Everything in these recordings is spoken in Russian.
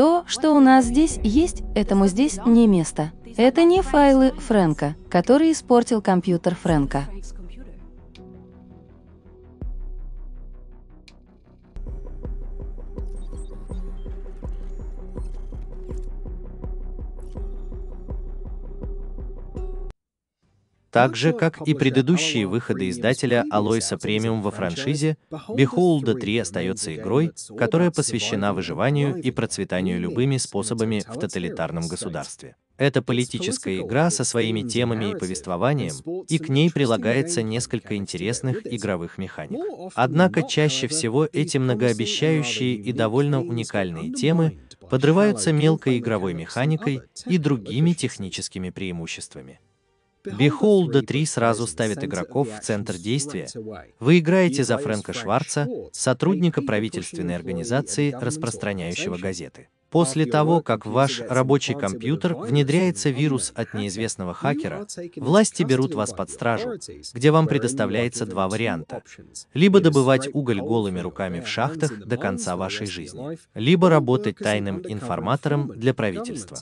То, что у нас здесь есть, этому здесь не место. Это не файлы Фрэнка, который испортил компьютер Фрэнка. так же, как и предыдущие выходы издателя Алоиса Премиум во франшизе, Behold 3 остается игрой, которая посвящена выживанию и процветанию любыми способами в тоталитарном государстве. Это политическая игра со своими темами и повествованием, и к ней прилагается несколько интересных игровых механик. Однако чаще всего эти многообещающие и довольно уникальные темы подрываются мелкой игровой механикой и другими техническими преимуществами. Beholder 3 сразу ставит игроков в центр действия. Вы играете за Фрэнка Шварца, сотрудника правительственной организации, распространяющего газеты. После того, как в ваш рабочий компьютер внедряется вирус от неизвестного хакера, власти берут вас под стражу, где вам предоставляется два варианта. Либо добывать уголь голыми руками в шахтах до конца вашей жизни, либо работать тайным информатором для правительства.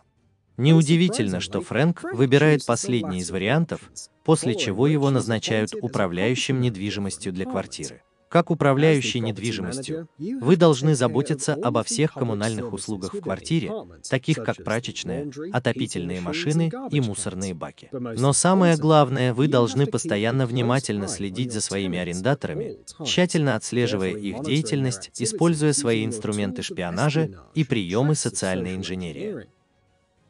Неудивительно, что Фрэнк выбирает последний из вариантов, после чего его назначают управляющим недвижимостью для квартиры. Как управляющий недвижимостью, вы должны заботиться обо всех коммунальных услугах в квартире, таких как прачечная, отопительные машины и мусорные баки. Но самое главное, вы должны постоянно внимательно следить за своими арендаторами, тщательно отслеживая их деятельность, используя свои инструменты шпионажа и приемы социальной инженерии.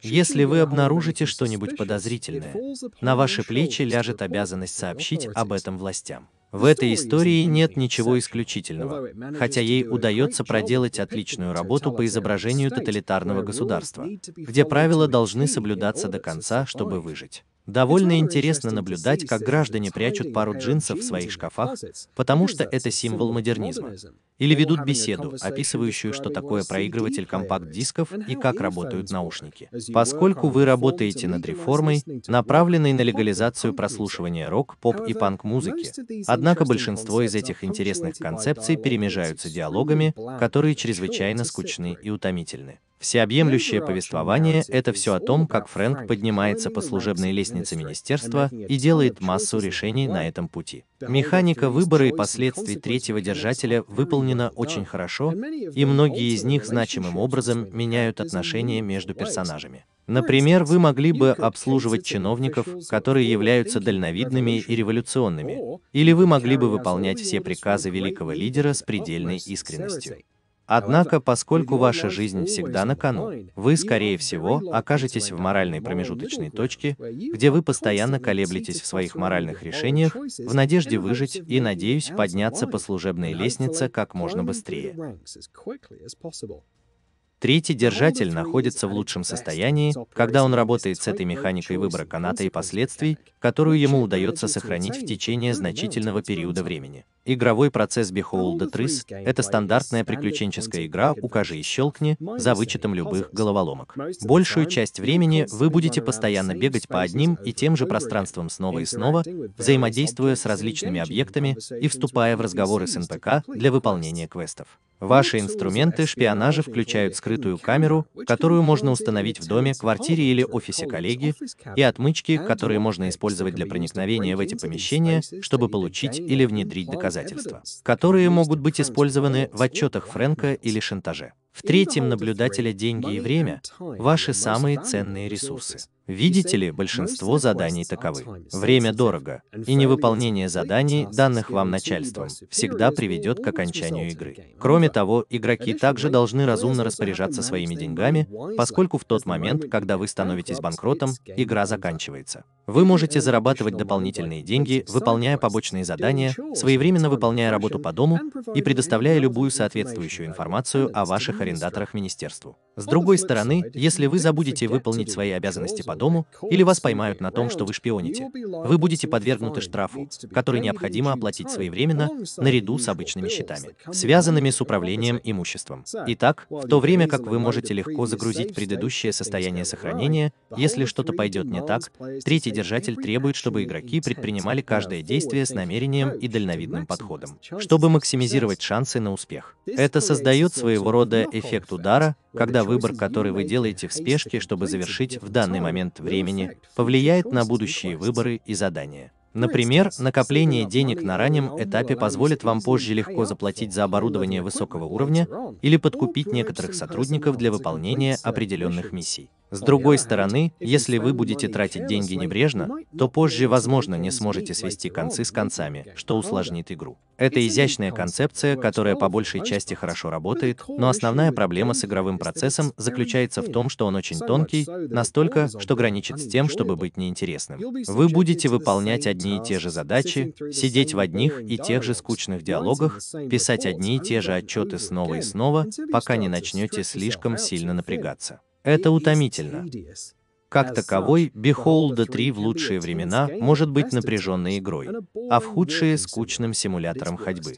Если вы обнаружите что-нибудь подозрительное, на ваши плечи ляжет обязанность сообщить об этом властям. В этой истории нет ничего исключительного, хотя ей удается проделать отличную работу по изображению тоталитарного государства, где правила должны соблюдаться до конца, чтобы выжить. Довольно интересно наблюдать, как граждане прячут пару джинсов в своих шкафах, потому ну что это символ модернизма. Или ведут беседу, описывающую, что такое проигрыватель компакт-дисков и как работают наушники. Поскольку вы работаете над реформой, направленной на легализацию прослушивания рок, поп и панк-музыки, однако большинство из этих интересных концепций перемежаются диалогами, которые чрезвычайно скучны и утомительны. Всеобъемлющее повествование — это все о том, как Фрэнк поднимается по служебной лестнице министерства и делает массу решений на этом пути. Механика выбора и последствий третьего держателя выполнена очень хорошо, и многие из них значимым образом меняют отношения между персонажами. Например, вы могли бы обслуживать чиновников, которые являются дальновидными и революционными, или вы могли бы выполнять все приказы великого лидера с предельной искренностью. Однако, поскольку ваша жизнь всегда на кону, вы, скорее всего, окажетесь в моральной промежуточной точке, где вы постоянно колеблетесь в своих моральных решениях, в надежде выжить и, надеюсь, подняться по служебной лестнице как можно быстрее. Третий держатель находится в лучшем состоянии, когда он работает с этой механикой выбора каната и последствий, которую ему удается сохранить в течение значительного периода времени. Игровой процесс Behold the Tris — это стандартная приключенческая игра «Укажи и щелкни» за вычетом любых головоломок. Большую часть времени вы будете постоянно бегать по одним и тем же пространствам снова и снова, взаимодействуя с различными объектами и вступая в разговоры с НПК для выполнения квестов. Ваши инструменты шпионажа включают скрытую камеру, которую можно установить в доме, квартире или офисе коллеги, и отмычки, которые можно использовать для проникновения в эти помещения, чтобы получить или внедрить доказательства, которые могут быть использованы в отчетах Фрэнка или шантаже. В третьем наблюдателя деньги и время – ваши самые ценные ресурсы. Видите ли, большинство заданий таковы. Время дорого, и невыполнение заданий, данных вам начальством, всегда приведет к окончанию игры. Кроме того, игроки также должны разумно распоряжаться своими деньгами, поскольку в тот момент, когда вы становитесь банкротом, игра заканчивается. Вы можете зарабатывать дополнительные деньги, выполняя побочные задания, своевременно выполняя работу по дому и предоставляя любую соответствующую информацию о ваших арендаторах министерству. С другой стороны, если вы забудете выполнить свои обязанности по дому или вас поймают на том, что вы шпионите, вы будете подвергнуты штрафу, который необходимо оплатить своевременно наряду с обычными счетами, связанными с управлением имуществом. Итак, в то время как вы можете легко загрузить предыдущее состояние сохранения, если что-то пойдет не так, третий держатель требует, чтобы игроки предпринимали каждое действие с намерением и дальновидным подходом, чтобы максимизировать шансы на успех. Это создает своего рода эффект удара, когда выбор, который вы делаете в спешке, чтобы завершить в данный момент времени, повлияет на будущие выборы и задания. Например, накопление денег на раннем этапе позволит вам позже легко заплатить за оборудование высокого уровня или подкупить некоторых сотрудников для выполнения определенных миссий. С другой стороны, если вы будете тратить деньги небрежно, то позже, возможно, не сможете свести концы с концами, что усложнит игру. Это изящная концепция, которая по большей части хорошо работает, но основная проблема с игровым процессом заключается в том, что он очень тонкий, настолько, что граничит с тем, чтобы быть неинтересным. Вы будете выполнять одни и те же задачи, сидеть в одних и тех же скучных диалогах, писать одни и те же отчеты снова и снова, пока не начнете слишком сильно напрягаться. Это утомительно. Как таковой, Beholder 3 в лучшие времена может быть напряженной игрой, а в худшие — скучным симулятором ходьбы.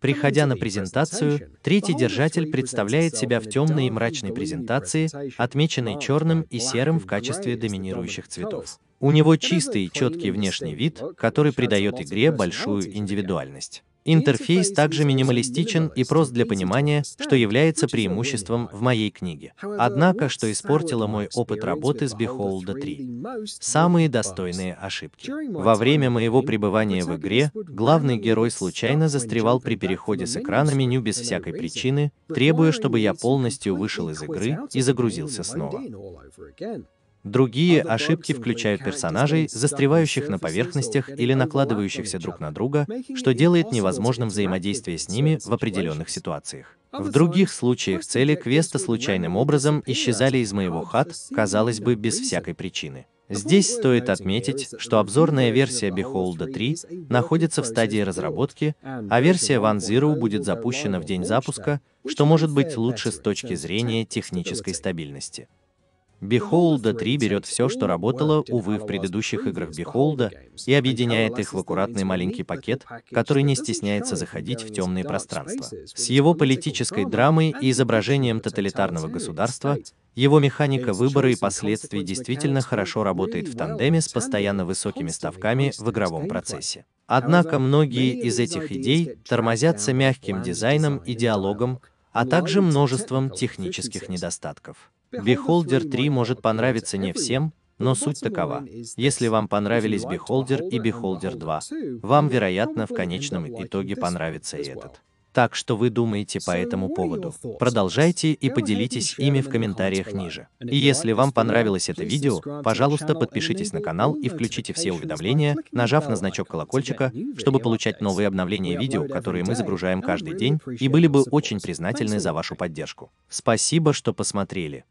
Приходя на презентацию, третий держатель представляет себя в темной и мрачной презентации, отмеченной черным и серым в качестве доминирующих цветов. У него чистый и четкий внешний вид, который придает игре большую индивидуальность. Интерфейс также минималистичен и прост для понимания, что является преимуществом в моей книге. Однако, что испортило мой опыт работы с Behold 3? Самые достойные ошибки. Во время моего пребывания в игре, главный герой случайно застревал при переходе с экрана меню без всякой причины, требуя, чтобы я полностью вышел из игры и загрузился снова. Другие ошибки включают персонажей, застревающих на поверхностях или накладывающихся друг на друга, что делает невозможным взаимодействие с ними в определенных ситуациях. В других случаях цели квеста случайным образом исчезали из моего хат, казалось бы, без всякой причины. Здесь стоит отметить, что обзорная версия Behold 3 находится в стадии разработки, а версия One Zero будет запущена в день запуска, что может быть лучше с точки зрения технической стабильности. Beholda 3 берет все, что работало, увы, в предыдущих играх Beholda, и объединяет их в аккуратный маленький пакет, который не стесняется заходить в темные пространства. С его политической драмой и изображением тоталитарного государства, его механика выбора и последствий действительно хорошо работает в тандеме с постоянно высокими ставками в игровом процессе. Однако многие из этих идей тормозятся мягким дизайном и диалогом, а также множеством технических недостатков. Beholder 3 может понравиться не всем, но суть такова. Если вам понравились Beholder и Beholder 2, вам, вероятно, в конечном итоге понравится и этот. Так что вы думаете по этому поводу? Продолжайте и поделитесь ими в комментариях ниже. И если вам понравилось это видео, пожалуйста, подпишитесь на канал и включите все уведомления, нажав на значок колокольчика, чтобы получать новые обновления видео, которые мы загружаем каждый день, и были бы очень признательны за вашу поддержку. Спасибо, что посмотрели.